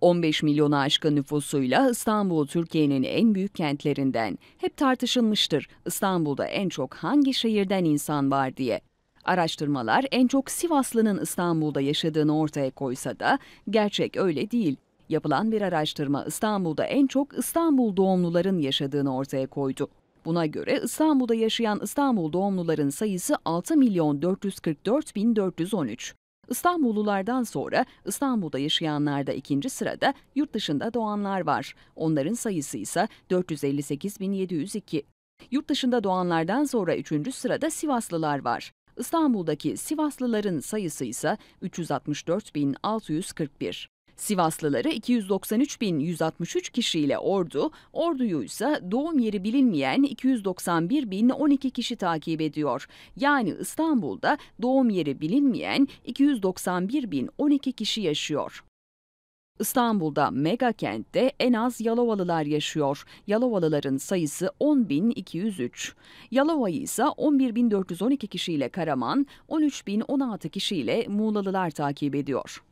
15 milyona aşkın nüfusuyla İstanbul Türkiye'nin en büyük kentlerinden. Hep tartışılmıştır İstanbul'da en çok hangi şehirden insan var diye. Araştırmalar en çok Sivaslı'nın İstanbul'da yaşadığını ortaya koysa da gerçek öyle değil. Yapılan bir araştırma İstanbul'da en çok İstanbul doğumluların yaşadığını ortaya koydu. Buna göre İstanbul'da yaşayan İstanbul doğumluların sayısı 6 milyon 444 bin 413. İstanbullulardan sonra İstanbul'da yaşayanlarda ikinci sırada yurt dışında doğanlar var. Onların sayısı ise 458.702. Yurt dışında doğanlardan sonra üçüncü sırada Sivaslılar var. İstanbul'daki Sivaslıların sayısı ise 364.641. Sivaslıları 293.163 kişiyle ordu, orduyu ise doğum yeri bilinmeyen 291.012 kişi takip ediyor. Yani İstanbul'da doğum yeri bilinmeyen 291.012 kişi yaşıyor. İstanbul'da mega kentte en az Yalovalılar yaşıyor. Yalovalıların sayısı 10.203. Yalova'yı ise 11.412 kişiyle Karaman, 13.016 kişiyle Muğlalılar takip ediyor.